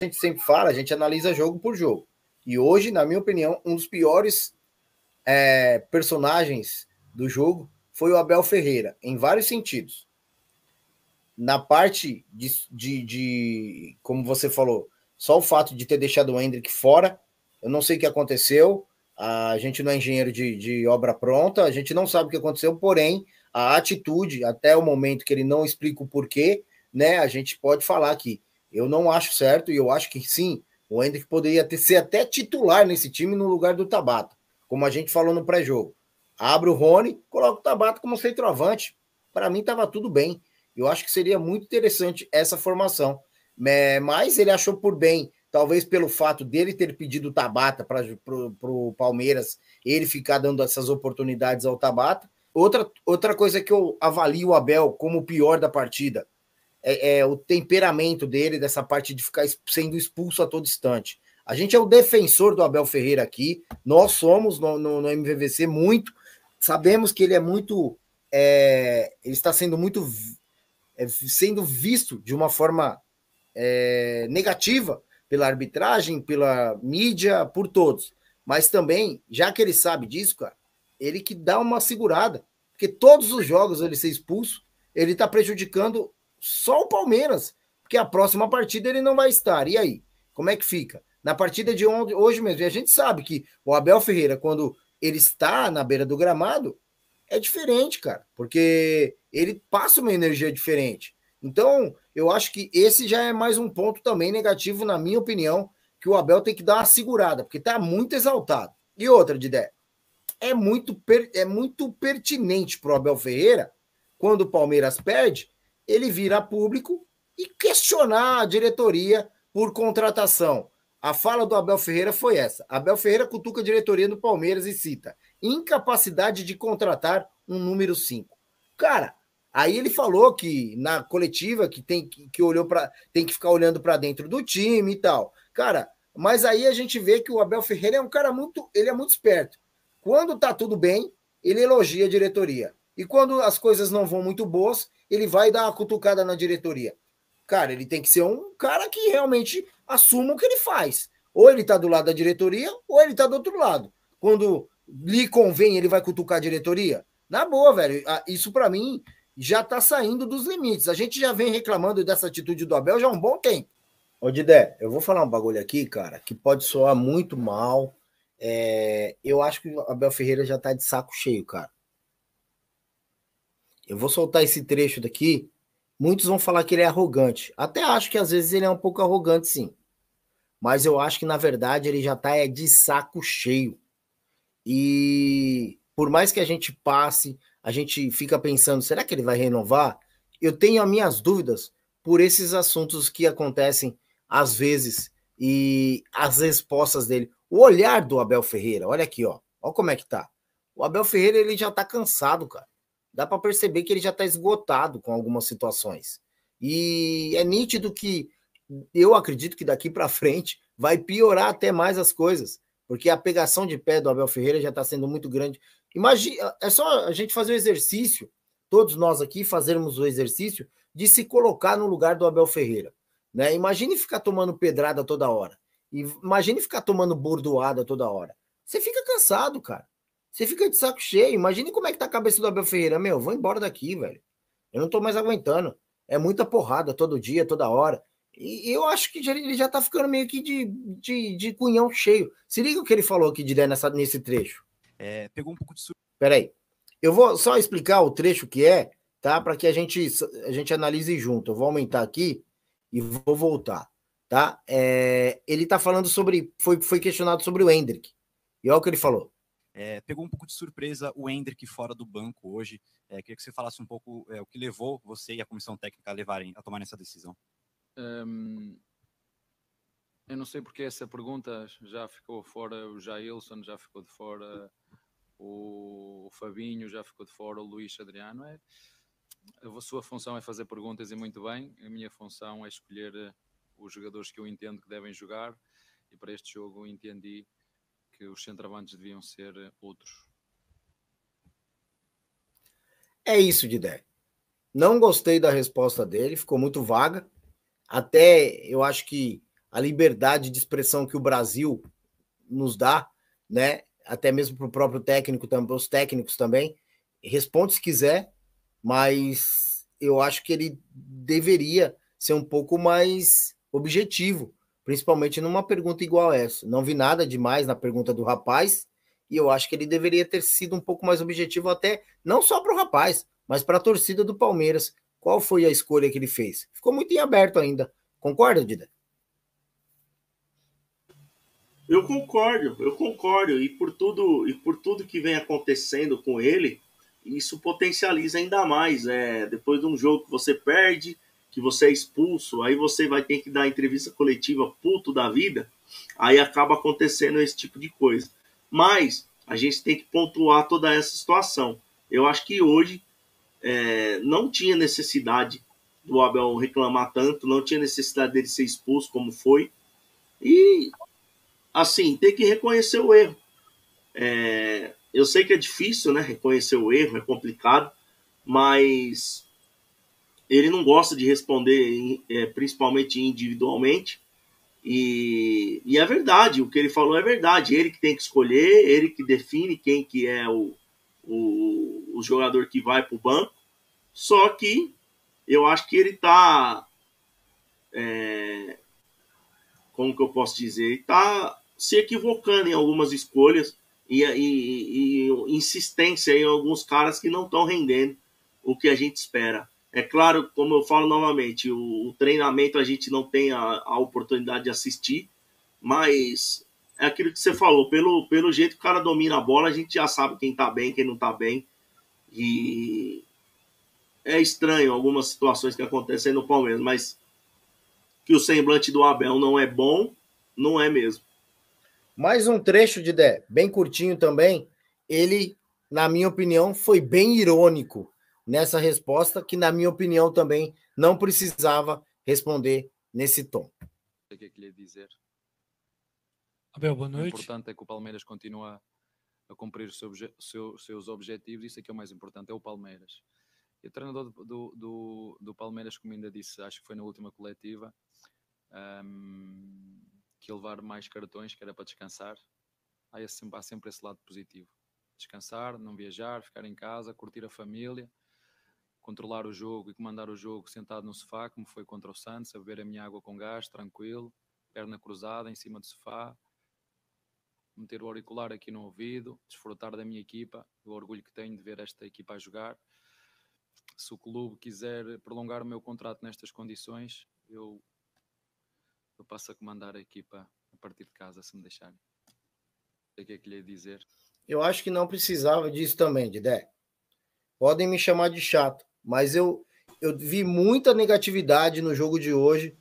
a gente sempre fala, a gente analisa jogo por jogo. E hoje, na minha opinião, um dos piores é, personagens do jogo foi o Abel Ferreira, em vários sentidos. Na parte de, de, de como você falou, só o fato de ter deixado o Hendrick fora, eu não sei o que aconteceu, a gente não é engenheiro de, de obra pronta, a gente não sabe o que aconteceu, porém, a atitude, até o momento que ele não explica o porquê, né, a gente pode falar que eu não acho certo e eu acho que sim, o Hendrick poderia ter, ser até titular nesse time no lugar do Tabata, como a gente falou no pré-jogo. Abre o Rony, coloca o Tabata como centroavante. Para mim estava tudo bem. Eu acho que seria muito interessante essa formação. É, mas ele achou por bem, talvez pelo fato dele ter pedido o Tabata para o Palmeiras, ele ficar dando essas oportunidades ao Tabata. Outra, outra coisa que eu avalio o Abel como o pior da partida, é, é, o temperamento dele, dessa parte de ficar sendo expulso a todo instante. A gente é o defensor do Abel Ferreira aqui, nós somos no, no, no MVVC muito, sabemos que ele é muito. É, ele está sendo muito. É, sendo visto de uma forma é, negativa pela arbitragem, pela mídia, por todos. Mas também, já que ele sabe disso, cara, ele que dá uma segurada. Porque todos os jogos ele ser expulso, ele está prejudicando só o Palmeiras, porque a próxima partida ele não vai estar. E aí? Como é que fica? Na partida de onde, hoje mesmo, e a gente sabe que o Abel Ferreira, quando ele está na beira do gramado, é diferente, cara, porque ele passa uma energia diferente. Então, eu acho que esse já é mais um ponto também negativo, na minha opinião, que o Abel tem que dar uma segurada, porque está muito exaltado. E outra, Didé, é muito, per, é muito pertinente o Abel Ferreira, quando o Palmeiras perde, ele vir a público e questionar a diretoria por contratação. A fala do Abel Ferreira foi essa. Abel Ferreira cutuca a diretoria do Palmeiras e cita incapacidade de contratar um número 5. Cara, aí ele falou que na coletiva que tem que, que olhou para tem que ficar olhando para dentro do time e tal. Cara, mas aí a gente vê que o Abel Ferreira é um cara muito, ele é muito esperto. Quando tá tudo bem, ele elogia a diretoria. E quando as coisas não vão muito boas, ele vai dar uma cutucada na diretoria. Cara, ele tem que ser um cara que realmente assuma o que ele faz. Ou ele está do lado da diretoria, ou ele está do outro lado. Quando lhe convém, ele vai cutucar a diretoria. Na boa, velho. Ah, isso para mim já está saindo dos limites. A gente já vem reclamando dessa atitude do Abel já há um bom tempo. Ô Didé, eu vou falar um bagulho aqui, cara, que pode soar muito mal. É... eu acho que o Abel Ferreira já está de saco cheio, cara. Eu vou soltar esse trecho daqui. Muitos vão falar que ele é arrogante. Até acho que às vezes ele é um pouco arrogante, sim. Mas eu acho que na verdade ele já está é, de saco cheio. E por mais que a gente passe, a gente fica pensando, será que ele vai renovar? Eu tenho as minhas dúvidas por esses assuntos que acontecem às vezes e as respostas dele. O olhar do Abel Ferreira, olha aqui, ó. Olha como é que tá. O Abel Ferreira ele já tá cansado, cara dá para perceber que ele já está esgotado com algumas situações. E é nítido que eu acredito que daqui para frente vai piorar até mais as coisas, porque a pegação de pé do Abel Ferreira já está sendo muito grande. Imagina, é só a gente fazer o exercício, todos nós aqui fazermos o exercício de se colocar no lugar do Abel Ferreira. Né? Imagine ficar tomando pedrada toda hora. Imagine ficar tomando bordoada toda hora. Você fica cansado, cara. Você fica de saco cheio. Imagine como é que tá a cabeça do Abel Ferreira. Meu, vou embora daqui, velho. Eu não tô mais aguentando. É muita porrada todo dia, toda hora. E eu acho que ele já tá ficando meio que de, de, de cunhão cheio. Se liga o que ele falou aqui de nessa, nesse trecho. É, pegou um pouco de surpresa. Peraí. Eu vou só explicar o trecho que é, tá? Para que a gente, a gente analise junto. Eu vou aumentar aqui e vou voltar, tá? É, ele tá falando sobre. Foi, foi questionado sobre o Hendrick. E olha o que ele falou. É, pegou um pouco de surpresa o Hendrick fora do banco hoje. É, queria que você falasse um pouco é, o que levou você e a comissão técnica a, levarem, a tomarem essa decisão. Hum, eu não sei porque essa pergunta já ficou fora o Jailson, já ficou de fora o, o Fabinho, já ficou de fora o Luís Adriano. É, a sua função é fazer perguntas e muito bem. A minha função é escolher eh, os jogadores que eu entendo que devem jogar. E para este jogo eu entendi que os centravantes deviam ser eh, outros. É isso, Didé. Não gostei da resposta dele, ficou muito vaga. Até eu acho que a liberdade de expressão que o Brasil nos dá, né? Até mesmo para o próprio técnico, também, os técnicos também. Responde se quiser, mas eu acho que ele deveria ser um pouco mais objetivo principalmente numa pergunta igual essa. Não vi nada demais na pergunta do rapaz, e eu acho que ele deveria ter sido um pouco mais objetivo, até não só para o rapaz, mas para a torcida do Palmeiras. Qual foi a escolha que ele fez? Ficou muito em aberto ainda. Concorda, Dida? Eu concordo, eu concordo. E por tudo, e por tudo que vem acontecendo com ele, isso potencializa ainda mais. É, depois de um jogo que você perde, que você é expulso, aí você vai ter que dar entrevista coletiva puto da vida, aí acaba acontecendo esse tipo de coisa. Mas a gente tem que pontuar toda essa situação. Eu acho que hoje é, não tinha necessidade do Abel reclamar tanto, não tinha necessidade dele ser expulso como foi. E, assim, tem que reconhecer o erro. É, eu sei que é difícil, né? Reconhecer o erro é complicado, mas ele não gosta de responder, é, principalmente individualmente. E, e, é verdade, o que ele falou é verdade. Ele que tem que escolher, ele que define quem que é o, o, o jogador que vai para o banco. Só que eu acho que ele está, é, como que eu posso dizer? Ele está se equivocando em algumas escolhas e, e, e insistência em alguns caras que não estão rendendo o que a gente espera. É claro, como eu falo novamente, o, o treinamento a gente não tem a, a, oportunidade de assistir, mas é aquilo que você falou, pelo, pelo jeito que o cara domina a bola, a gente já sabe quem tá bem, quem não tá bem. E é estranho algumas situações que acontecem no Palmeiras, mas que o semblante do Abel não é bom, não é mesmo. Mais um trecho de Dé, bem curtinho também. Ele, na minha opinião, foi bem irônico nessa resposta, que, na minha opinião, também não precisava responder nesse tom. O que é que lhe dizer? Abel, boa noite. O importante é que o Palmeiras continue a cumprir os seus, seus, seus objetivos, isso é que é o mais importante, é o Palmeiras. E o treinador do, do, do, Palmeiras, como ainda disse, acho que foi na última coletiva, um, que levar mais cartões, que era para descansar. Há sempre, há sempre esse lado positivo. Descansar, não viajar, ficar em casa, curtir a família controlar o jogo e comandar o jogo sentado no sofá, como foi contra o Santos, a beber a minha água com gás, tranquilo, perna cruzada em cima do sofá, meter o auricular aqui no ouvido, desfrutar da minha equipa, do orgulho que tenho de ver esta equipa a jogar. Se o clube quiser prolongar o meu contrato nestas condições, eu, eu passo a comandar a equipa a partir de casa, se me deixarem. O que é que é lhe dizer? Eu acho que não precisava disso também, Didé. Podem me chamar de chato, mas eu, eu vi muita negatividade no jogo de hoje